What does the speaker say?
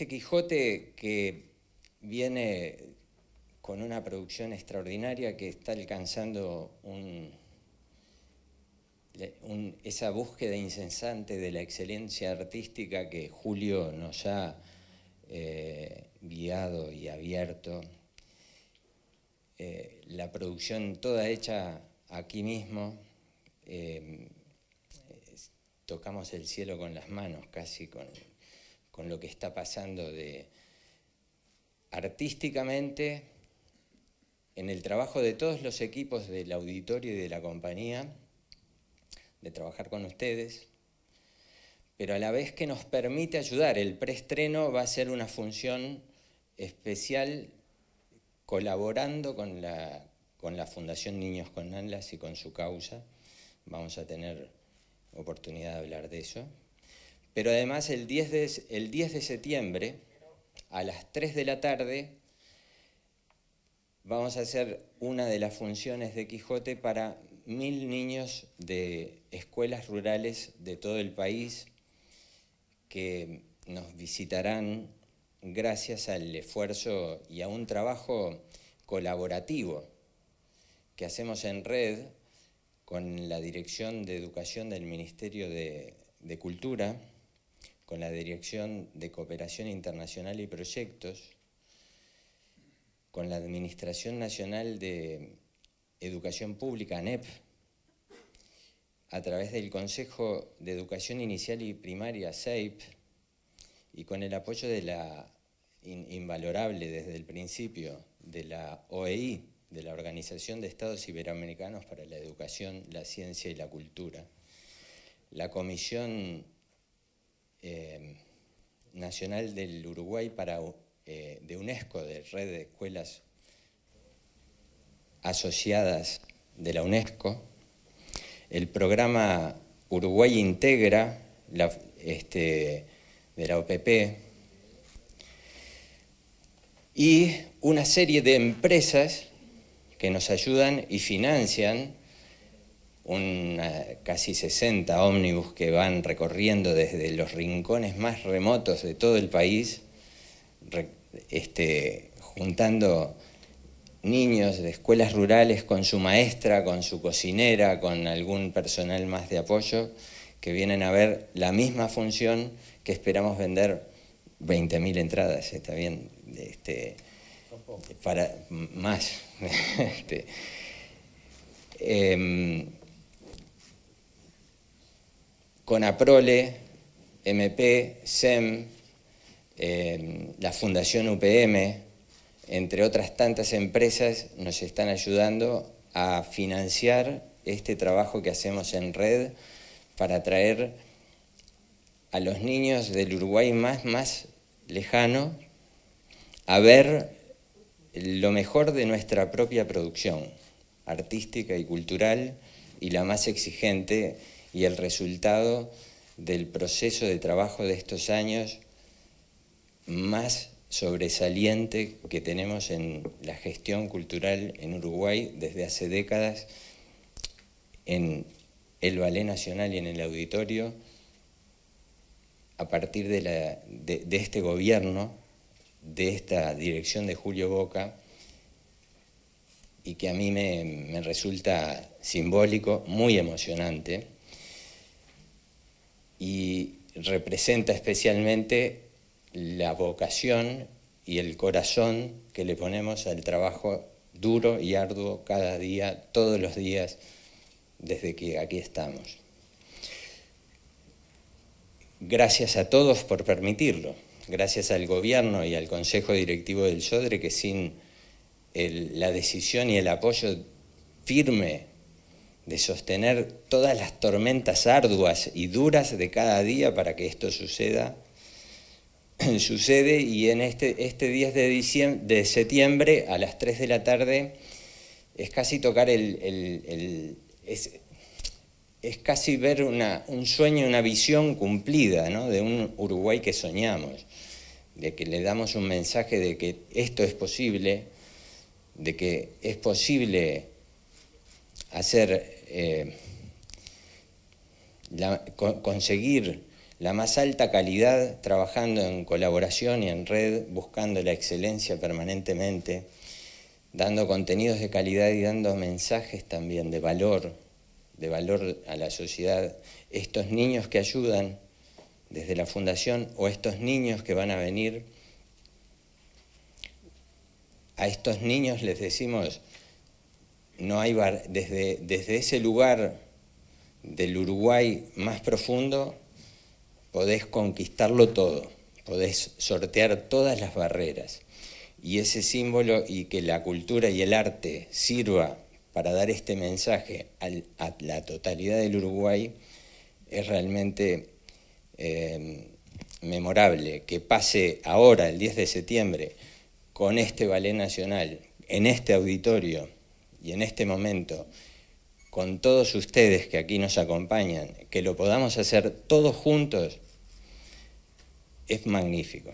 Este Quijote que viene con una producción extraordinaria que está alcanzando esa búsqueda incesante de la excelencia artística que Julio nos ha eh, guiado y abierto. Eh, la producción toda hecha aquí mismo. Eh, tocamos el cielo con las manos, casi con, con lo que está pasando de artísticamente en el trabajo de todos los equipos del auditorio y de la compañía, de trabajar con ustedes, pero a la vez que nos permite ayudar. El preestreno va a ser una función especial colaborando con la, con la Fundación Niños con ANLAS y con su causa. Vamos a tener oportunidad de hablar de eso. Pero además el 10 de, septiembre, a las 3 de la tarde, vamos a hacer una de las funciones de Quijote para mil niños de escuelas rurales de todo el país que nos visitarán gracias al esfuerzo y a un trabajo colaborativo que hacemos en red con la Dirección de Educación del Ministerio de Cultura con la Dirección de Cooperación Internacional y Proyectos, con la Administración Nacional de Educación Pública, ANEP, a través del Consejo de Educación Inicial y Primaria, SEIP, y con el apoyo de la invalorable desde el principio de la OEI, de la Organización de Estados Iberoamericanos para la Educación, la Ciencia y la Cultura, la Comisión Em, nacional del Uruguay para, eh, de UNESCO, de Red de Escuelas Asociadas de la UNESCO. El programa Uruguay Integra este, de la OPP. Y una serie de empresas que nos ayudan y financian un, eh, casi 60 ómnibus que van recorriendo desde los rincones más remotos de todo el país, este, juntando niños de escuelas rurales con su maestra, con su cocinera, con algún personal más de apoyo, que vienen a ver la misma función que esperamos vender 20.000 entradas, está bien, este, para más. Este, em, con APROLE, MP, SEM, em, la Fundación UPM, entre otras tantas empresas, nos están ayudando a financiar este trabajo que hacemos en red para traer a los niños del Uruguay más, más lejano a ver lo mejor de nuestra propia producción artística y cultural y la más exigente y el resultado del proceso de trabajo de estos años más sobresaliente que tenemos en la gestión cultural en Uruguay desde hace décadas en el Ballet Nacional y en el Auditorio a partir de, este gobierno, de esta dirección de Julio Boca, y que a mí me resulta simbólico, muy emocionante y representa especialmente la vocación y el corazón que le ponemos al trabajo duro y arduo cada día, todos los días, desde que aquí estamos. Gracias a todos por permitirlo, gracias al gobierno y al Consejo Directivo del SODRE que sin la decisión y el apoyo firme de sostener todas las tormentas arduas y duras de cada día para que esto suceda. Sucede y en este, este 10 de, de septiembre a las 3 de la tarde es casi tocar el... es, casi ver un sueño, una visión cumplida ¿no? de un Uruguay que soñamos, de que le damos un mensaje de que esto es posible, de que es posible hacer, eh, conseguir la más alta calidad trabajando en colaboración y en red, buscando la excelencia permanentemente, dando contenidos de calidad y dando mensajes también de valor, de valor a la sociedad. Estos niños que ayudan desde la fundación o estos niños que van a venir, a estos niños les decimos, no hay desde, ese lugar del Uruguay más profundo, podés conquistarlo todo, podés sortear todas las barreras. Y ese símbolo y que la cultura y el arte sirva para dar este mensaje a la totalidad del Uruguay es realmente eh, memorable. Que pase ahora, el 10 de septiembre, con este ballet nacional, en este auditorio y en este momento con todos ustedes que aquí nos acompañan, que lo podamos hacer todos juntos, es magnífico.